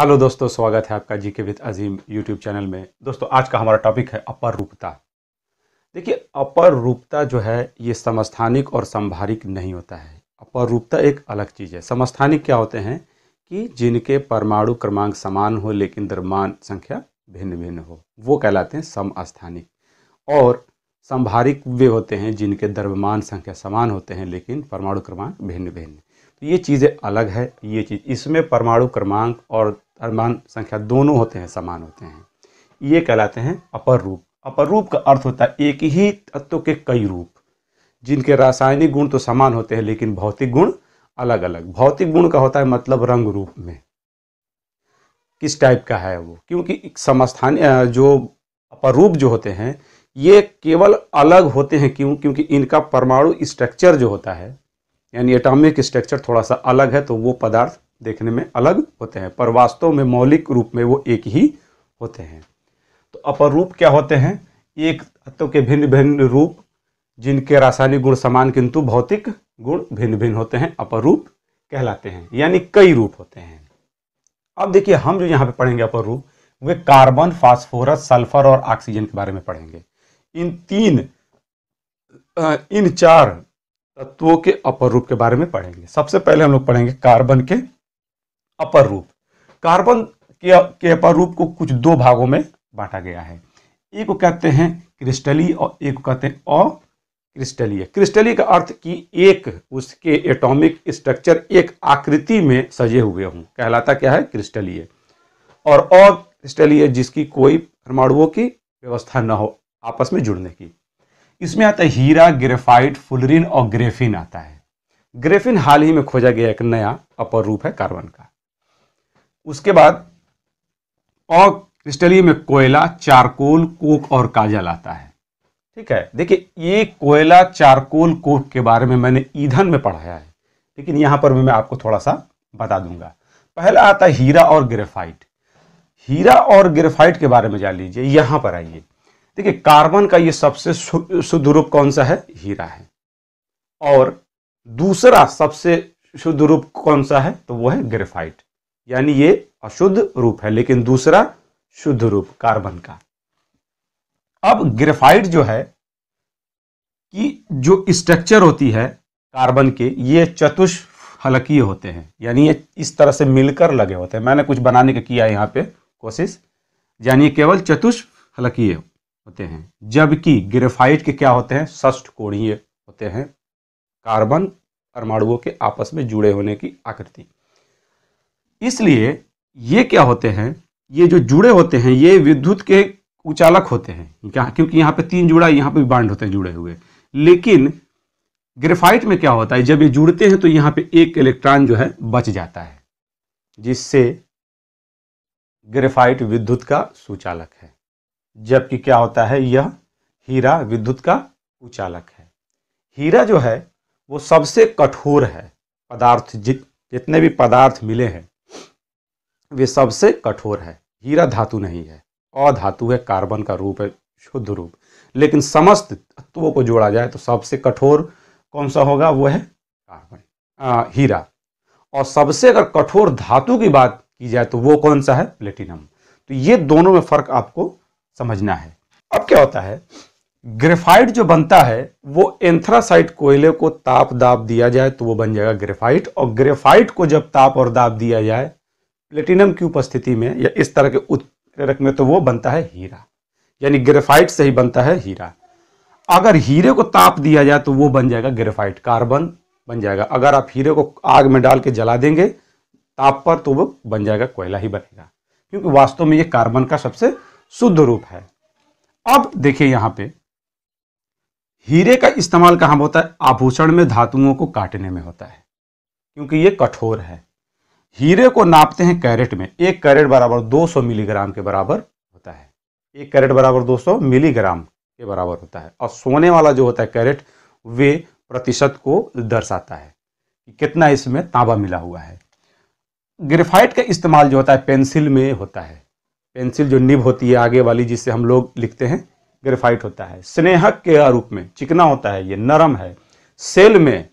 hello दोस्तों स्वागत है आपका जी के विद अजीम यूट्यूब चैनल में दोस्तों आज का हमारा टॉपिक है अपर रूपता देखिए अपर रूपता जो है ये समस्थानिक और संभारिक नहीं होता है अपर रूपता एक अलग चीज़ है समस्थानिक क्या होते हैं कि जिनके परमाणु क्रमांक समान हो लेकिन द्रव्यमान संख्या भिन्न भिन्न हो वो कहलाते हैं समस्थानिक और संभारिक वे होते हैं जिनके द्रव्यमान संख्या समान होते हैं लेकिन परमाणु क्रमांक भिन्न भिन्न तो ये चीज़ें अलग है ये चीज़ इसमें परमाणु क्रमांक और अरमान संख्या दोनों होते हैं समान होते हैं ये कहलाते हैं अपर रूप अपर रूप का अर्थ होता है एक ही तत्व के कई रूप जिनके रासायनिक गुण तो समान होते हैं लेकिन भौतिक गुण अलग अलग भौतिक गुण का होता है मतलब रंग रूप में किस टाइप का है वो क्योंकि समस्थान जो अपरूप जो होते हैं ये केवल अलग होते हैं क्यों क्योंकि इनका परमाणु स्ट्रक्चर जो होता है यानी एटॉमिक स्ट्रक्चर थोड़ा सा अलग है तो वो पदार्थ देखने में अलग होते हैं पर वास्तव में मौलिक रूप में वो एक ही होते हैं तो अपर रूप क्या होते हैं एक तत्व के भिन्न भिन्न रूप जिनके रासायनिक गुण समान किंतु भौतिक गुण भिन्न भिन्न होते हैं अपर रूप कहलाते हैं यानी कई रूप होते हैं अब देखिए हम जो यहाँ पे पढ़ेंगे अपर रूप वे कार्बन फास्फोरस सल्फर और ऑक्सीजन के बारे में पढ़ेंगे इन तीन इन चार तत्वों के अपर रूप के बारे में पढ़ेंगे सबसे पहले हम लोग पढ़ेंगे कार्बन के अपर रूप कार्बन के के अपर रूप को कुछ दो भागों में बांटा गया है एक को कहते हैं क्रिस्टली और एक को कहते हैं अ क्रिस्टली का अर्थ कि एक उसके एटॉमिक स्ट्रक्चर एक आकृति में सजे हुए हों कहलाता क्या है क्रिस्टलीय और अक्रिस्टलीय जिसकी कोई परमाणुओं की व्यवस्था न हो आपस में जुड़ने की इसमें आता है हीरा ग्रेफाइट फुलरिन और ग्रेफिन आता है ग्रेफिन हाल ही में खोजा गया एक नया अपर रूप है कार्बन का उसके बाद और क्रिस्टलीय में कोयला चारकोल कोक और काजल आता है ठीक है देखिए ये कोयला चारकोल कोक के बारे में मैंने ईंधन में पढ़ाया है लेकिन यहां पर मैं आपको थोड़ा सा बता दूंगा पहला आता है हीरा और ग्रेफाइट हीरा और ग्रेफाइट के बारे में जान लीजिए यहां पर आइए देखिए कार्बन का ये सबसे शुद्ध रूप कौन सा है हीरा है और दूसरा सबसे शुद्ध रूप कौन सा है तो वो है ग्रेफाइट यानी ये अशुद्ध रूप है लेकिन दूसरा शुद्ध रूप कार्बन का अब ग्रेफाइट जो है कि जो स्ट्रक्चर होती है कार्बन के ये हलकीय होते हैं यानी ये इस तरह से मिलकर लगे होते हैं मैंने कुछ बनाने का किया यहाँ पे कोशिश यानी केवल हलकीय होते हैं जबकि ग्रेफाइट के क्या होते हैं षष्ठ कोणीय होते हैं कार्बन परमाणुओं के आपस में जुड़े होने की आकृति इसलिए ये क्या होते हैं ये जो जुड़े होते हैं ये विद्युत के उचालक होते हैं क्या क्योंकि यहाँ पे तीन जुड़ा यहाँ पे बांड होते हैं जुड़े हुए लेकिन ग्रेफाइट में क्या होता है जब ये जुड़ते हैं तो यहाँ पे एक इलेक्ट्रॉन जो है बच जाता है जिससे ग्रेफाइट विद्युत का सुचालक है जबकि क्या होता है यह हीरा विद्युत का उचालक है हीरा जो है वो सबसे कठोर है पदार्थ जित जितने भी पदार्थ मिले हैं वे सबसे कठोर है हीरा धातु नहीं है अधातु है कार्बन का रूप है शुद्ध रूप लेकिन समस्त तत्वों को जोड़ा जाए तो सबसे कठोर कौन सा होगा वो है कार्बन आ, हीरा और सबसे अगर कठोर धातु की बात की जाए तो वो कौन सा है प्लेटिनम तो ये दोनों में फर्क आपको समझना है अब क्या होता है ग्रेफाइट जो बनता है वो एंथ्रासाइट कोयले को ताप दाब दिया जाए तो वो बन जाएगा ग्रेफाइट और ग्रेफाइट को जब ताप और दाब दिया जाए प्लेटिनम की उपस्थिति में या इस तरह के उत्प्रेरक में तो वो बनता है हीरा यानी ग्रेफाइट से ही बनता है हीरा अगर हीरे को ताप दिया जाए तो वो बन जाएगा ग्रेफाइट कार्बन बन जाएगा अगर आप हीरे को आग में डाल के जला देंगे ताप पर तो वो बन जाएगा कोयला ही बनेगा क्योंकि वास्तव में ये कार्बन का सबसे शुद्ध रूप है अब देखिए यहां पे हीरे का इस्तेमाल कहां होता है आभूषण में धातुओं को काटने में होता है क्योंकि ये कठोर है हीरे को नापते हैं कैरेट में एक कैरेट बराबर 200 मिलीग्राम के बराबर होता है एक कैरेट बराबर 200 मिलीग्राम के बराबर होता है और सोने वाला जो होता है कैरेट वे प्रतिशत को दर्शाता है कि कितना इसमें तांबा मिला हुआ है ग्रेफाइट का इस्तेमाल जो होता है पेंसिल में होता है पेंसिल जो निब होती है आगे वाली जिससे हम लोग लिखते हैं ग्रेफाइट होता है स्नेहक के रूप में चिकना होता है ये नरम है सेल में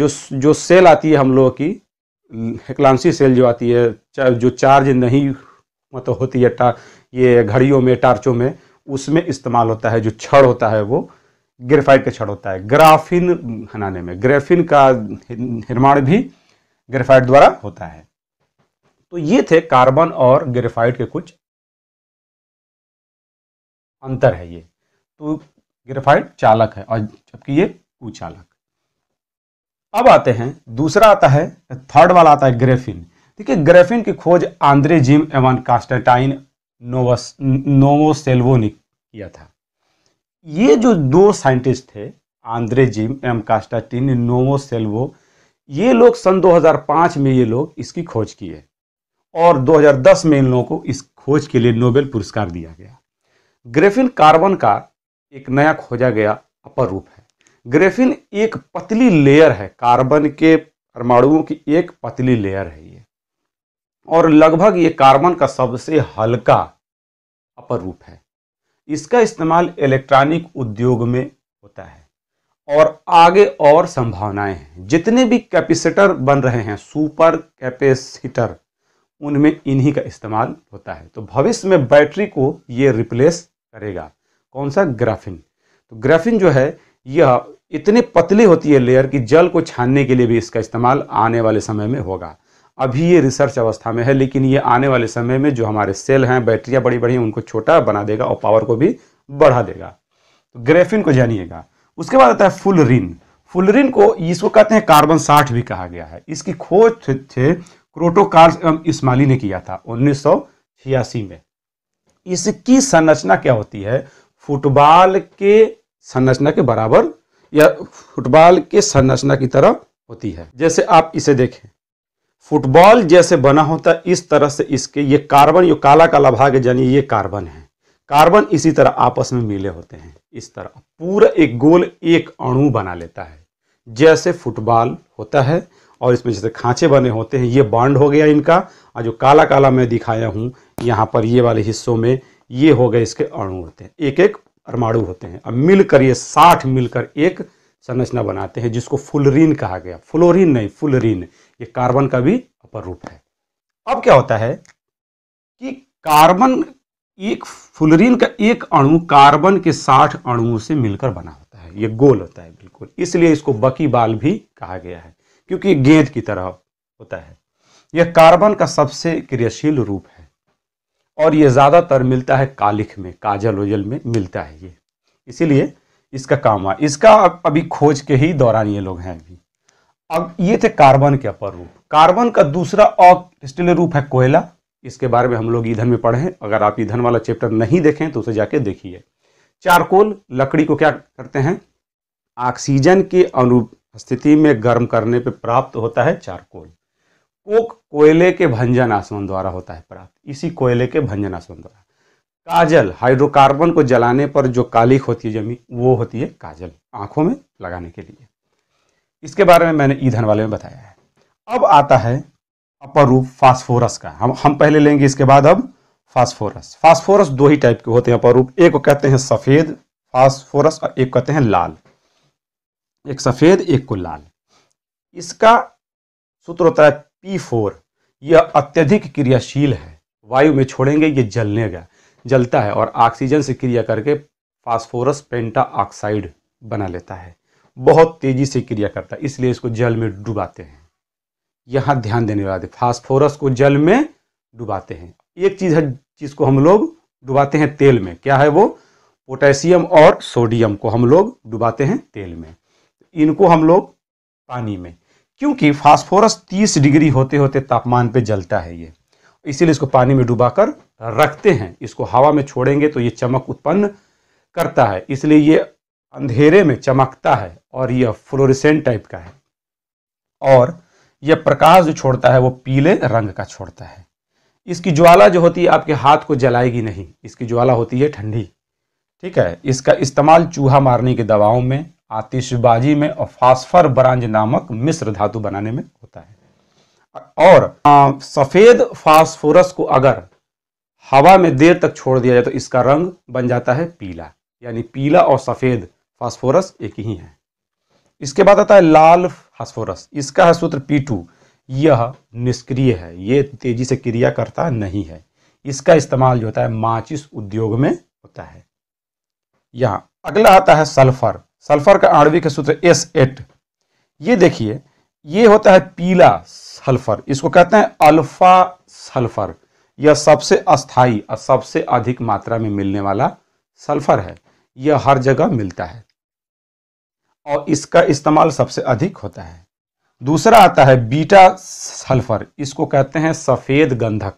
जो जो सेल आती है हम लोगों की हेक्लांसी सेल जो आती है जो चार्ज नहीं मतलब तो होती है टा ये घड़ियों में टार्चों में उसमें इस्तेमाल होता है जो छड़ होता है वो ग्रेफाइट का छड़ होता है ग्राफिन बनाने में ग्रेफिन का निर्माण भी ग्रेफाइट द्वारा होता है तो ये थे कार्बन और ग्रेफाइट के कुछ अंतर है ये तो ग्रेफाइट चालक है और जबकि ये कुचालक अब आते हैं दूसरा आता है थर्ड वाला आता है ग्रेफिन देखिए ग्रेफिन की खोज आंद्रे जिम एवं कास्टेटाइन नोवस नोवोसेल्वो ने किया था ये जो दो साइंटिस्ट थे आंद्रे जिम एवं कास्टाटिन नोवोसेल्वो ये लोग सन 2005 में ये लोग इसकी खोज किए और 2010 में इन लोगों को इस खोज के लिए नोबेल पुरस्कार दिया गया ग्रेफिन कार्बन का एक नया खोजा गया अपर रूप है ग्रेफिन एक पतली लेयर है कार्बन के परमाणुओं की एक पतली लेयर है ये और लगभग ये कार्बन का सबसे हल्का अपर रूप है इसका इस्तेमाल इलेक्ट्रॉनिक उद्योग में होता है और आगे और संभावनाएं हैं जितने भी कैपेसिटर बन रहे हैं सुपर कैपेसिटर उनमें इन्हीं का इस्तेमाल होता है तो भविष्य में बैटरी को ये रिप्लेस करेगा कौन सा ग्राफिन तो ग्राफिन जो है यह इतने पतली होती है लेयर कि जल को छानने के लिए भी इसका इस्तेमाल आने वाले समय में होगा अभी ये रिसर्च अवस्था में है लेकिन ये आने वाले समय में जो हमारे सेल हैं बैटरियाँ बड़ी बड़ी उनको छोटा बना देगा और पावर को भी बढ़ा देगा तो ग्रेफिन को जानिएगा उसके बाद आता है फुलरिन फुलरिन को इसको कहते हैं कार्बन साठ भी कहा गया है इसकी खोज थे क्रोटोकार्स एवं इस्माली ने किया था उन्नीस में इसकी संरचना क्या होती है फुटबॉल के संरचना के बराबर या फुटबॉल के संरचना की तरह होती है जैसे आप इसे देखें फुटबॉल जैसे बना होता है इस तरह से इसके ये कार्बन ये काला काला भाग है जानिए ये कार्बन है कार्बन इसी तरह आपस में मिले होते हैं इस तरह पूरा एक गोल एक अणु बना लेता है जैसे फुटबॉल होता है और इसमें जैसे खांचे बने होते हैं ये बॉन्ड हो गया इनका और जो काला काला मैं दिखाया हूँ यहाँ पर ये वाले हिस्सों में ये हो गए इसके अणु होते हैं एक एक परमाणु होते हैं अब मिलकर ये साठ मिलकर एक संरचना बनाते हैं जिसको फुलरीन कहा गया फ्लोरीन नहीं फुलरीन ये कार्बन का भी अपर रूप है अब क्या होता है कि कार्बन एक फुलरीन का एक अणु कार्बन के साठ अणुओं से मिलकर बना होता है ये गोल होता है बिल्कुल इसलिए इसको बकी बाल भी कहा गया है क्योंकि गेंद की तरह होता है यह कार्बन का सबसे क्रियाशील रूप है और यह ज़्यादातर मिलता है कालिख में काजल ओजल में मिलता है ये इसीलिए इसका काम हुआ इसका अभी खोज के ही दौरान ये लोग हैं अभी अब ये थे कार्बन के अपर रूप कार्बन का दूसरा अक्रिस्टलीय रूप है कोयला इसके बारे में हम लोग ईंधन में पढ़े हैं अगर आप ईंधन वाला चैप्टर नहीं देखें तो उसे जाके देखिए चारकोल लकड़ी को क्या करते हैं ऑक्सीजन के अनुरूप स्थिति में गर्म करने पर प्राप्त होता है चारकोल कोक कोयले के भंजन आसमान द्वारा होता है प्राप्त इसी कोयले के भंजन आसमान द्वारा काजल हाइड्रोकार्बन को जलाने पर जो कालिक होती है जमी वो होती है काजल आंखों में लगाने के लिए इसके बारे में मैंने ईंधन वाले में बताया है अब आता है अपर रूप फास्फोरस का हम हम पहले लेंगे इसके बाद अब फास्फोरस फास्फोरस दो ही टाइप के होते हैं अपर रूप एक को कहते हैं सफ़ेद फास्फोरस और एक कहते हैं लाल एक सफ़ेद एक को लाल इसका सूत्र होता है पी फोर यह अत्यधिक क्रियाशील है वायु में छोड़ेंगे ये जलने का जलता है और ऑक्सीजन से क्रिया करके फास्फोरस पेंटा ऑक्साइड बना लेता है बहुत तेज़ी से क्रिया करता है इसलिए इसको जल में डुबाते हैं यहाँ ध्यान देने वाले फास्फोरस को जल में डुबाते हैं एक चीज़ है जिसको हम लोग डुबाते हैं तेल में क्या है वो पोटेशियम और सोडियम को हम लोग डुबाते हैं तेल में इनको हम लोग पानी में क्योंकि फास्फोरस 30 डिग्री होते होते तापमान पे जलता है ये इसीलिए इसको पानी में डुबाकर रखते हैं इसको हवा में छोड़ेंगे तो ये चमक उत्पन्न करता है इसलिए ये अंधेरे में चमकता है और यह फ्लोरिसेंट टाइप का है और यह प्रकाश जो छोड़ता है वो पीले रंग का छोड़ता है इसकी ज्वाला जो होती है आपके हाथ को जलाएगी नहीं इसकी ज्वाला होती है ठंडी ठीक है इसका इस्तेमाल चूहा मारने की दवाओं में आतिशबाजी में और फास्फर ब्रांज नामक मिश्र धातु बनाने में होता है और आ, सफेद फास्फोरस को अगर हवा में देर तक छोड़ दिया जाए तो इसका रंग बन जाता है पीला यानी पीला और सफेद फास्फोरस एक ही है इसके बाद आता है लाल फास्फोरस इसका है सूत्र पी यह निष्क्रिय है ये तेजी से क्रिया करता नहीं है इसका इस्तेमाल जो होता है माचिस उद्योग में होता है यहां अगला आता है सल्फर सल्फर का आणविक सूत्र एस एट ये देखिए ये होता है पीला सल्फर इसको कहते हैं अल्फा सल्फर यह सबसे अस्थाई और सबसे अधिक मात्रा में मिलने वाला सल्फर है यह हर जगह मिलता है और इसका इस्तेमाल सबसे अधिक होता है दूसरा आता है बीटा सल्फर इसको कहते हैं सफ़ेद गंधक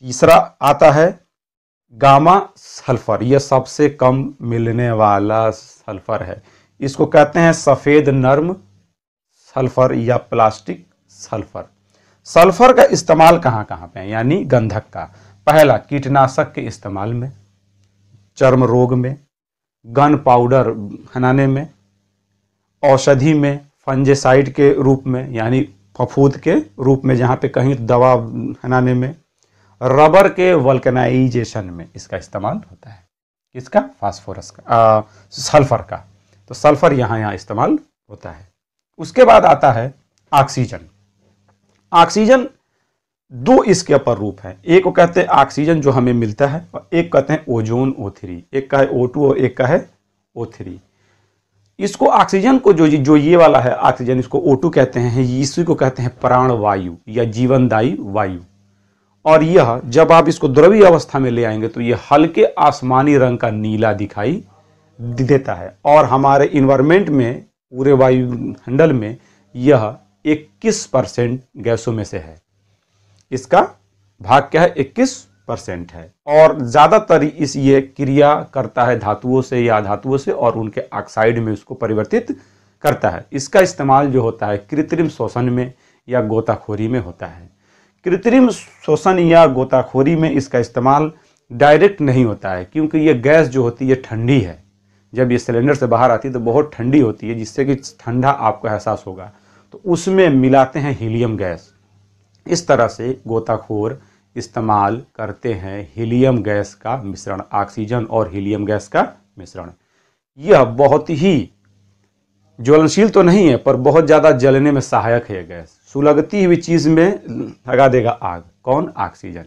तीसरा आता है गामा सल्फर यह सबसे कम मिलने वाला सल्फर है इसको कहते हैं सफ़ेद नर्म सल्फर या प्लास्टिक सल्फर सल्फर का इस्तेमाल कहाँ कहाँ पे है यानी गंधक का पहला कीटनाशक के इस्तेमाल में चर्म रोग में गन पाउडर बनाने में औषधि में फंजेसाइड के रूप में यानी फफूद के रूप में जहाँ पे कहीं दवा बनाने में रबर के वल्कनाइजेशन में इसका इस्तेमाल होता है किसका फास्फोरस का आ, सल्फर का तो सल्फर यहाँ यहाँ इस्तेमाल होता है उसके बाद आता है ऑक्सीजन ऑक्सीजन दो इसके अपर रूप हैं एक को कहते हैं ऑक्सीजन जो हमें मिलता है और एक कहते हैं ओजोन ओ थ्री एक का है ओ टू और एक का है ओ थ्री इसको ऑक्सीजन को जो जो ये वाला है ऑक्सीजन इसको ओ टू कहते हैं इसी को कहते हैं प्राण वायु या जीवनदायी वायु और यह जब आप इसको द्रवी अवस्था में ले आएंगे तो यह हल्के आसमानी रंग का नीला दिखाई देता है और हमारे इन्वायरमेंट में पूरे वायुमंडल में यह इक्कीस परसेंट गैसों में से है इसका भाग क्या है इक्कीस परसेंट है और ज़्यादातर इस ये क्रिया करता है धातुओं से या धातुओं से और उनके ऑक्साइड में उसको परिवर्तित करता है इसका इस्तेमाल जो होता है कृत्रिम शोषण में या गोताखोरी में होता है कृत्रिम शोषण या गोताखोरी में इसका इस्तेमाल डायरेक्ट नहीं होता है क्योंकि ये गैस जो होती है ठंडी है जब ये सिलेंडर से बाहर आती है तो बहुत ठंडी होती है जिससे कि ठंडा आपको एहसास होगा तो उसमें मिलाते हैं हीलियम गैस इस तरह से गोताखोर इस्तेमाल करते हैं हीलियम गैस का मिश्रण ऑक्सीजन और हीलियम गैस का मिश्रण यह बहुत ही ज्वलनशील तो नहीं है पर बहुत ज़्यादा जलने में सहायक है यह गैस सुलगती हुई चीज़ में लगा देगा आग कौन ऑक्सीजन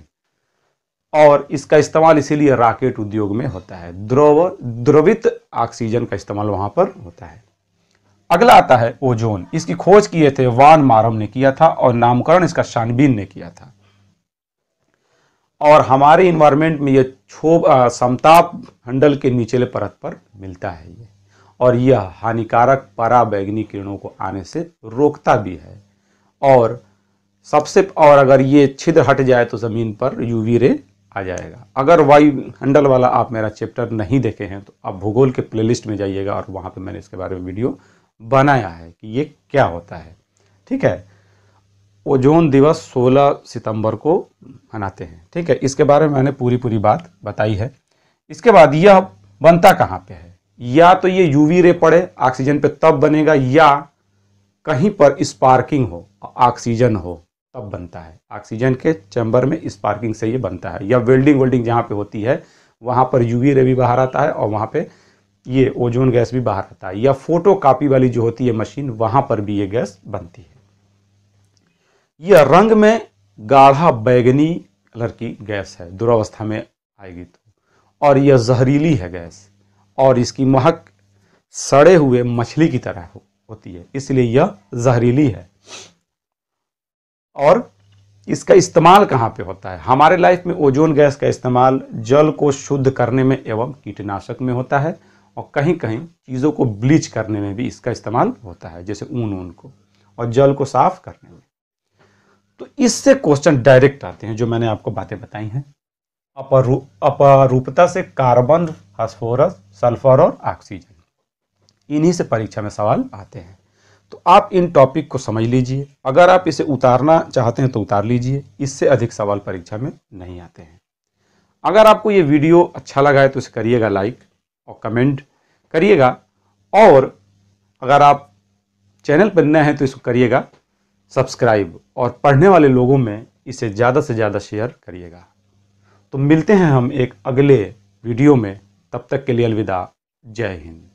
और इसका इस्तेमाल इसीलिए रॉकेट उद्योग में होता है द्रव द्रवित ऑक्सीजन का इस्तेमाल वहां पर होता है अगला आता है ओजोन इसकी खोज किए थे वान मारम ने किया था और नामकरण इसका शानबीन ने किया था और हमारे इन्वायरमेंट में यह क्षोभ समताप हंडल के निचले परत पर मिलता है ये और यह हानिकारक पराबैगनी किरणों को आने से रोकता भी है और सबसे और अगर ये छिद्र हट जाए तो ज़मीन पर यूवी रे आ जाएगा अगर वायुमंडल वाला आप मेरा चैप्टर नहीं देखे हैं तो आप भूगोल के प्लेलिस्ट में जाइएगा और वहाँ पे मैंने इसके बारे में वीडियो बनाया है कि ये क्या होता है ठीक है ओजोन दिवस 16 सितंबर को मनाते हैं ठीक है इसके बारे में मैंने पूरी पूरी बात बताई है इसके बाद यह बनता कहाँ पे है या तो ये यूवी रे पड़े ऑक्सीजन पे तब बनेगा या कहीं पर स्पार्किंग हो ऑक्सीजन हो तब बनता है ऑक्सीजन के चैम्बर में स्पार्किंग से ये बनता है या वेल्डिंग वेल्डिंग जहाँ पे होती है वहाँ पर यूवी रे भी बाहर आता है और वहाँ पे ये ओजोन गैस भी बाहर आता है या फोटो कापी वाली जो होती है मशीन वहाँ पर भी ये गैस बनती है यह रंग में गाढ़ा बैगनी कलर की गैस है दुरावस्था में आएगी तो और यह जहरीली है गैस और इसकी महक सड़े हुए मछली की तरह हो, होती है इसलिए यह जहरीली है और इसका इस्तेमाल कहाँ पे होता है हमारे लाइफ में ओजोन गैस का इस्तेमाल जल को शुद्ध करने में एवं कीटनाशक में होता है और कहीं कहीं चीज़ों को ब्लीच करने में भी इसका इस्तेमाल होता है जैसे ऊन ऊन को और जल को साफ करने में तो इससे क्वेश्चन डायरेक्ट आते हैं जो मैंने आपको बातें बताई हैं अपरू अपरूपता से कार्बन फास्फोरस सल्फर और ऑक्सीजन इन्हीं से परीक्षा में सवाल आते हैं तो आप इन टॉपिक को समझ लीजिए अगर आप इसे उतारना चाहते हैं तो उतार लीजिए इससे अधिक सवाल परीक्षा में नहीं आते हैं अगर आपको ये वीडियो अच्छा लगा है तो इसे करिएगा लाइक और कमेंट करिएगा और अगर आप चैनल पर नए हैं तो इसको करिएगा सब्सक्राइब और पढ़ने वाले लोगों में इसे ज़्यादा से ज़्यादा शेयर करिएगा तो मिलते हैं हम एक अगले वीडियो में तब तक के लिए अलविदा जय हिंद